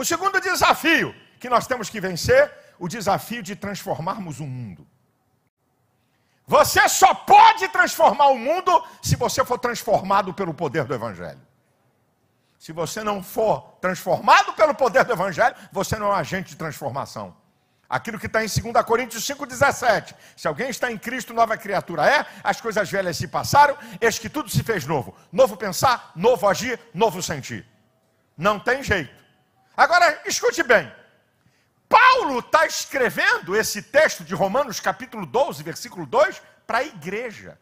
O segundo desafio que nós temos que vencer, o desafio de transformarmos o mundo. Você só pode transformar o mundo se você for transformado pelo poder do Evangelho. Se você não for transformado pelo poder do Evangelho, você não é um agente de transformação. Aquilo que está em 2 Coríntios 5,17. Se alguém está em Cristo, nova criatura é, as coisas velhas se passaram, eis que tudo se fez novo. Novo pensar, novo agir, novo sentir. Não tem jeito. Agora, escute bem. Paulo está escrevendo esse texto de Romanos, capítulo 12, versículo 2, para a igreja.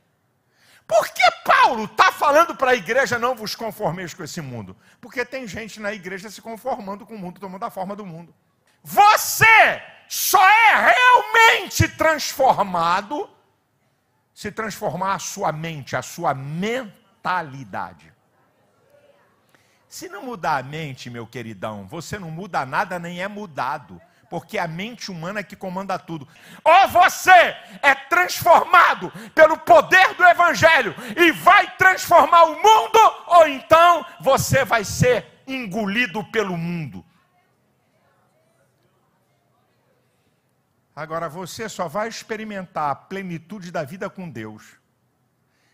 Por que Paulo está falando para a igreja não vos conformeis com esse mundo? Porque tem gente na igreja se conformando com o mundo, tomando a forma do mundo. Você só é realmente transformado se transformar a sua mente, a sua mentalidade. Se não mudar a mente, meu queridão, você não muda nada nem é mudado, porque é a mente humana é que comanda tudo. Ou você é transformado pelo poder do Evangelho e vai transformar o mundo, ou então você vai ser engolido pelo mundo. Agora você só vai experimentar a plenitude da vida com Deus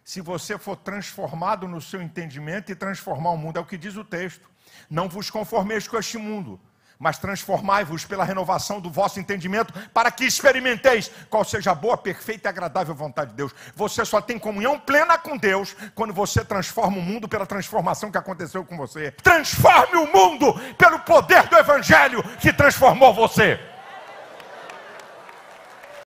se você for transformado no seu entendimento e transformar o mundo. É o que diz o texto. Não vos conformeis com este mundo, mas transformai-vos pela renovação do vosso entendimento, para que experimenteis qual seja a boa, perfeita e agradável vontade de Deus. Você só tem comunhão plena com Deus quando você transforma o mundo pela transformação que aconteceu com você. Transforme o mundo pelo poder do Evangelho que transformou você.